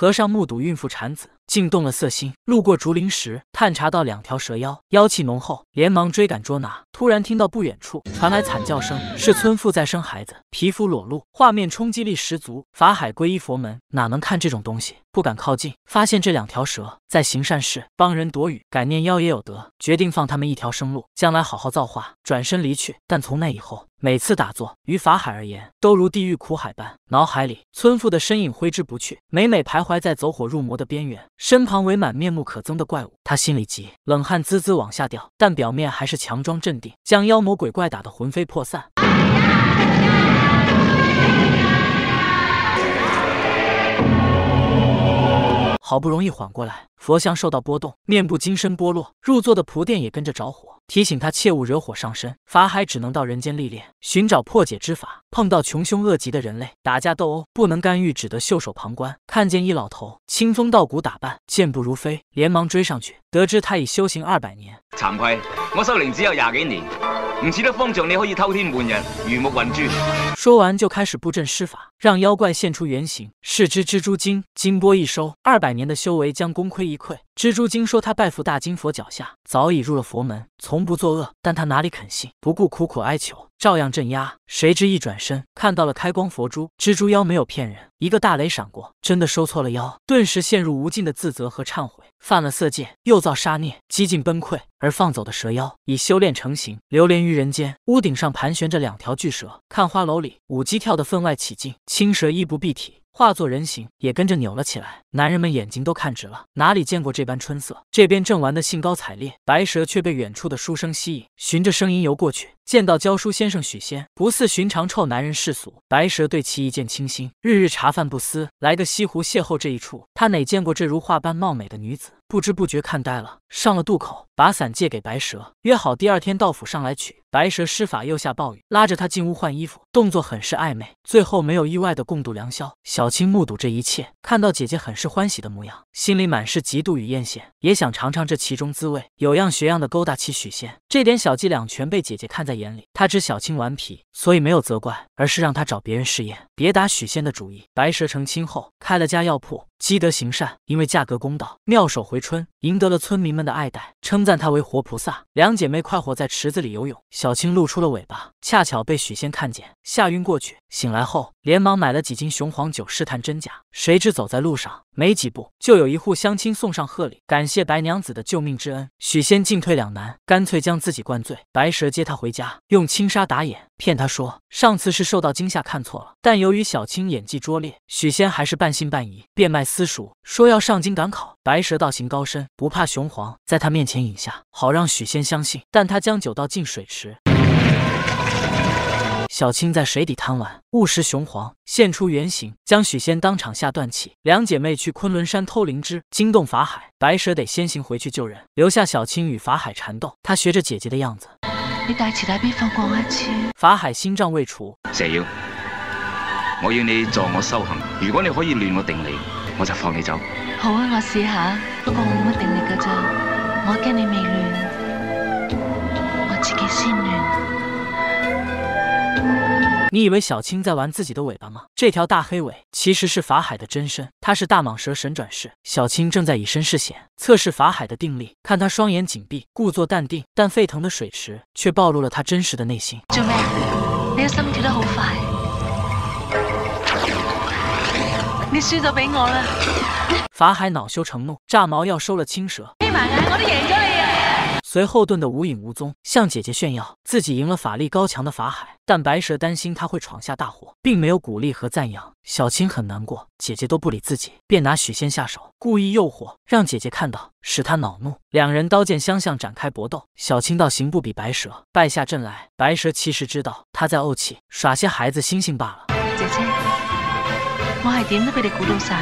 和尚目睹孕妇产子。竟动了色心。路过竹林时，探查到两条蛇妖，妖气浓厚，连忙追赶捉拿。突然听到不远处传来惨叫声，是村妇在生孩子，皮肤裸露，画面冲击力十足。法海皈依佛门，哪能看这种东西？不敢靠近。发现这两条蛇在行善事，帮人躲雨，感念妖也有德，决定放他们一条生路，将来好好造化。转身离去。但从那以后，每次打坐于法海而言，都如地狱苦海般，脑海里村妇的身影挥之不去，每每徘徊在走火入魔的边缘。身旁围满面目可憎的怪物，他心里急，冷汗滋滋往下掉，但表面还是强装镇定，将妖魔鬼怪打得魂飞魄散。好不容易缓过来，佛像受到波动，面部金身剥落，入座的蒲殿也跟着着火，提醒他切勿惹火上身。法海只能到人间历练，寻找破解之法。碰到穷凶恶极的人类打架斗殴，不能干预，只得袖手旁观。看见一老头清风道骨打扮，健步如飞，连忙追上去。得知他已修行二百年，惭愧，我修灵只有廿几年，唔似得方丈你可以偷天换日，如沐云珠。说完，就开始布阵施法，让妖怪现出原形。是只蜘蛛精。金波一收，二百年的修为将功亏一篑。蜘蛛精说他拜伏大金佛脚下，早已入了佛门，从不作恶。但他哪里肯信？不顾苦苦哀求，照样镇压。谁知一转身，看到了开光佛珠。蜘蛛妖没有骗人，一个大雷闪过，真的收错了妖。顿时陷入无尽的自责和忏悔。犯了色戒，又造杀孽，几近崩溃。而放走的蛇妖已修炼成形，流连于人间。屋顶上盘旋着两条巨蛇，看花楼里舞姬跳得分外起劲，青蛇衣不蔽体。化作人形，也跟着扭了起来。男人们眼睛都看直了，哪里见过这般春色？这边正玩的兴高采烈，白蛇却被远处的书声吸引，循着声音游过去，见到教书先生许仙，不似寻常臭男人世俗。白蛇对其一见倾心，日日茶饭不思，来个西湖邂逅这一出，他哪见过这如画般貌美的女子？不知不觉看呆了，上了渡口，把伞借给白蛇，约好第二天到府上来取。白蛇施法又下暴雨，拉着他进屋换衣服，动作很是暧昧。最后没有意外的共度良宵。小青目睹这一切，看到姐姐很是欢喜的模样，心里满是嫉妒与艳羡，也想尝尝这其中滋味，有样学样的勾搭起许仙。这点小伎俩全被姐姐看在眼里，她知小青顽皮，所以没有责怪，而是让她找别人试验，别打许仙的主意。白蛇成亲后，开了家药铺。积德行善，因为价格公道，妙手回春。赢得了村民们的爱戴，称赞他为活菩萨。两姐妹快活在池子里游泳，小青露出了尾巴，恰巧被许仙看见，吓晕过去。醒来后，连忙买了几斤雄黄酒试探真假。谁知走在路上，没几步就有一户乡亲送上贺礼，感谢白娘子的救命之恩。许仙进退两难，干脆将自己灌醉。白蛇接他回家，用轻纱打眼，骗他说上次是受到惊吓看错了。但由于小青演技拙劣，许仙还是半信半疑。变卖私塾，说要上京赶考。白蛇道行高深，不怕雄黄，在他面前饮下，好让许仙相信。但他将酒倒进水池，小青在水底贪玩，误食雄黄，现出原形，将许仙当场吓断气。两姐妹去昆仑山偷灵芝，惊动法海，白蛇得先行回去救人，留下小青与法海缠斗。她学着姐姐的样子，法海心脏未除，我要你助我修行，如果你可以乱我定理。我就放你走。好啊，我试下。不过我冇乜定力噶咋，我惊你未乱，我自己先乱。你以为小青在玩自己的尾巴吗？这条大黑尾其实是法海的真身，他是大蟒蛇神转世。小青正在以身试险，测试法海的定力。看他双眼紧闭，故作淡定，但沸腾的水池却暴露了他真实的内心。做咩？你个心跳得好快。你输咗给我了。法海恼羞成怒，炸毛要收了青蛇。我都赢咗你啊！随后遁得无影无踪，向姐姐炫耀自己赢了法力高强的法海。但白蛇担心他会闯下大祸，并没有鼓励和赞扬。小青很难过，姐姐都不理自己，便拿许仙下手，故意诱惑，让姐姐看到，使她恼怒。两人刀剑相向，展开搏斗。小青道行不比白蛇，败下阵来。白蛇其实知道他在怄气，耍些孩子心性罢了。我系点都俾你估到晒，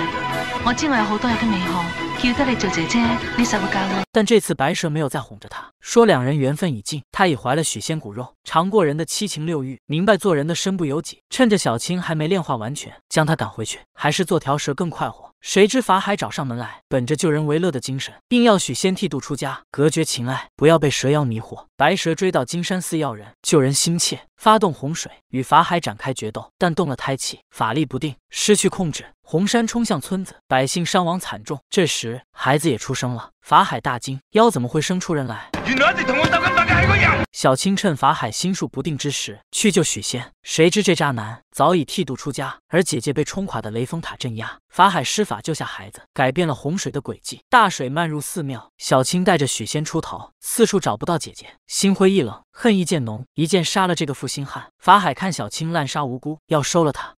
我知我有好多嘢都未学，叫得你做姐姐，你受会教我。但这次白蛇没有再哄着他。说两人缘分已尽，他已怀了许仙骨肉，尝过人的七情六欲，明白做人的身不由己。趁着小青还没炼化完全，将他赶回去，还是做条蛇更快活。谁知法海找上门来，本着救人为乐的精神，硬要许仙剃度出家，隔绝情爱，不要被蛇妖迷惑。白蛇追到金山寺要人，救人心切，发动洪水与法海展开决斗，但动了胎气，法力不定，失去控制，洪山冲向村子，百姓伤亡惨重。这时孩子也出生了。法海大惊，妖怎么会生出人来？原来一直同我斗，个人。小青趁法海心术不定之时去救许仙，谁知这渣男早已剃度出家，而姐姐被冲垮的雷峰塔镇压。法海施法救下孩子，改变了洪水的轨迹，大水漫入寺庙。小青带着许仙出逃，四处找不到姐姐，心灰意冷，恨意渐浓，一剑杀了这个负心汉。法海看小青滥杀无辜，要收了他。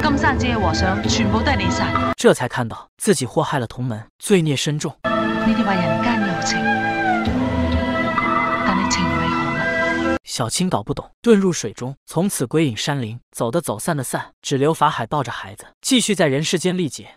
金山寺嘅和尚，全部都系你杀。这才看到自己祸害了同门，罪孽深重。你哋话人间有情，但你情为何物？小青搞不懂，遁入水中，从此归隐山林。走的走，散的散，只留法海抱着孩子，继续在人世间历劫。